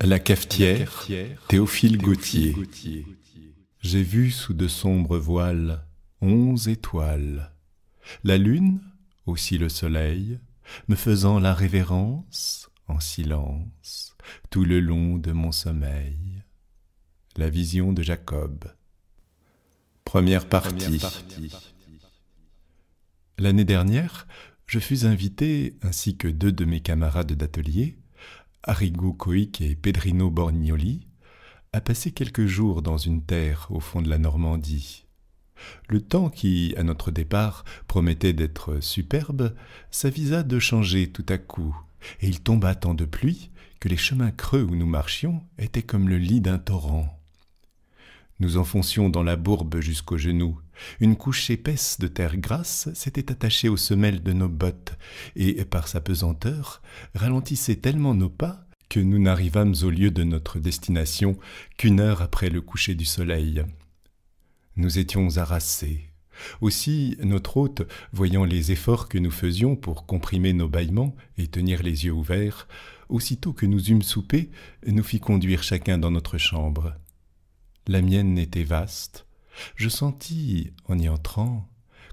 La cafetière, Théophile, Gautier. J'ai vu sous de sombres voiles onze étoiles. La lune, aussi le soleil, me faisant la révérence en silence tout le long de mon sommeil. La vision de Jacob. Première partie. L'année dernière, je fus invité, ainsi que deux de mes camarades d'atelier, Arrigo Coic et Pedrino Borgnoli, a passé quelques jours dans une terre au fond de la Normandie. Le temps qui, à notre départ, promettait d'être superbe, s'avisa de changer tout à coup, et il tomba tant de pluie que les chemins creux où nous marchions étaient comme le lit d'un torrent. Nous enfoncions dans la bourbe jusqu'aux genoux. Une couche épaisse de terre grasse s'était attachée aux semelles de nos bottes, et par sa pesanteur ralentissait tellement nos pas que nous n'arrivâmes au lieu de notre destination qu'une heure après le coucher du soleil. Nous étions harassés. Aussi, notre hôte, voyant les efforts que nous faisions pour comprimer nos bâillements et tenir les yeux ouverts, aussitôt que nous eûmes soupé, nous fit conduire chacun dans notre chambre la mienne était vaste, je sentis, en y entrant,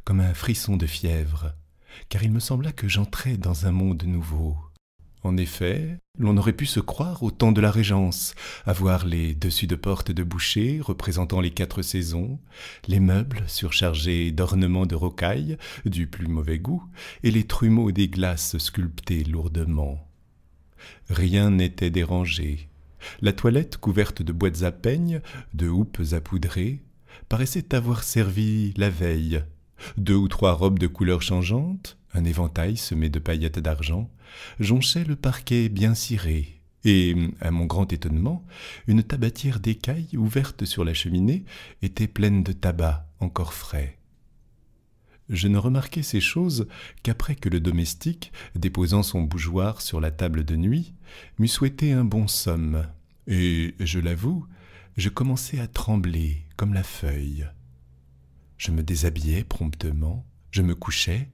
comme un frisson de fièvre, car il me sembla que j'entrais dans un monde nouveau. En effet, l'on aurait pu se croire au temps de la Régence, avoir les dessus de portes de boucher représentant les quatre saisons, les meubles surchargés d'ornements de rocaille du plus mauvais goût, et les trumeaux des glaces sculptés lourdement. Rien n'était dérangé, la toilette, couverte de boîtes à peigne, de houppes à poudrer, paraissait avoir servi la veille. Deux ou trois robes de couleur changeantes, un éventail semé de paillettes d'argent, jonchaient le parquet bien ciré. Et, à mon grand étonnement, une tabatière d'écaille ouverte sur la cheminée était pleine de tabac encore frais. Je ne remarquai ces choses qu'après que le domestique, déposant son bougeoir sur la table de nuit, m'eût souhaité un bon somme, et, je l'avoue, je commençais à trembler comme la feuille. Je me déshabillai promptement, je me couchai,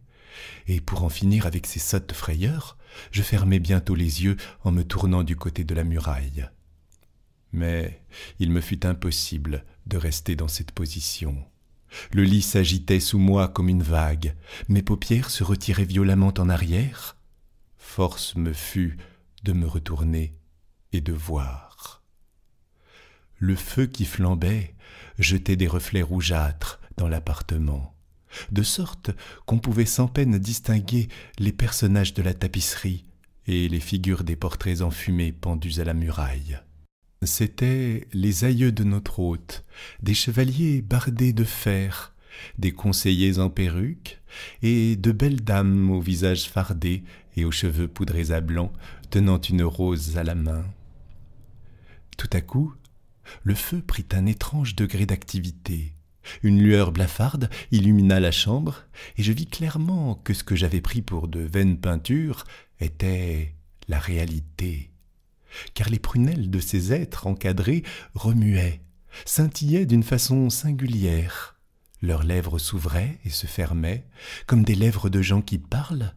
et pour en finir avec ces sottes frayeurs, je fermai bientôt les yeux en me tournant du côté de la muraille. Mais il me fut impossible de rester dans cette position. Le lit s'agitait sous moi comme une vague, mes paupières se retiraient violemment en arrière. Force me fut de me retourner et de voir. Le feu qui flambait jetait des reflets rougeâtres dans l'appartement, de sorte qu'on pouvait sans peine distinguer les personnages de la tapisserie et les figures des portraits enfumés pendus à la muraille. C'étaient les aïeux de notre hôte, des chevaliers bardés de fer, des conseillers en perruque, et de belles dames au visage fardé et aux cheveux poudrés à blanc, tenant une rose à la main. Tout à coup, le feu prit un étrange degré d'activité. Une lueur blafarde illumina la chambre, et je vis clairement que ce que j'avais pris pour de vaines peintures était la réalité car les prunelles de ces êtres encadrés remuaient, scintillaient d'une façon singulière. Leurs lèvres s'ouvraient et se fermaient, comme des lèvres de gens qui parlent.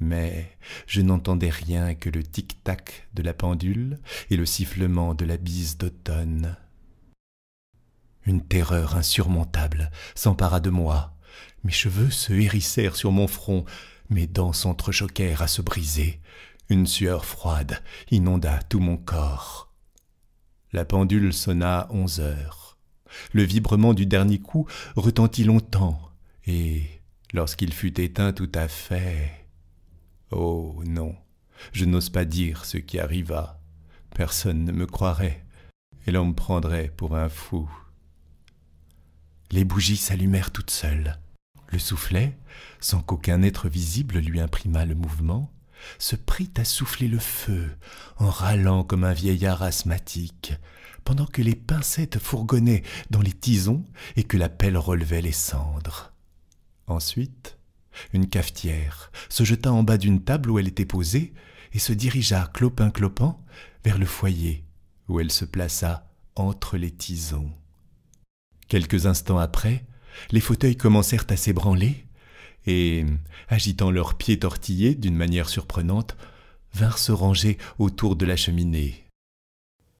Mais je n'entendais rien que le tic-tac de la pendule et le sifflement de la bise d'automne. Une terreur insurmontable s'empara de moi. Mes cheveux se hérissèrent sur mon front, mes dents s'entrechoquèrent à se briser. Une sueur froide inonda tout mon corps. La pendule sonna onze heures. Le vibrement du dernier coup retentit longtemps, et, lorsqu'il fut éteint tout à fait. Oh non, je n'ose pas dire ce qui arriva. Personne ne me croirait, et l'on me prendrait pour un fou. Les bougies s'allumèrent toutes seules. Le soufflet, sans qu'aucun être visible lui imprimât le mouvement, se prit à souffler le feu en râlant comme un vieillard asthmatique, pendant que les pincettes fourgonnaient dans les tisons et que la pelle relevait les cendres. Ensuite, une cafetière se jeta en bas d'une table où elle était posée et se dirigea clopin-clopant vers le foyer où elle se plaça entre les tisons. Quelques instants après, les fauteuils commencèrent à s'ébranler et, agitant leurs pieds tortillés d'une manière surprenante, vinrent se ranger autour de la cheminée.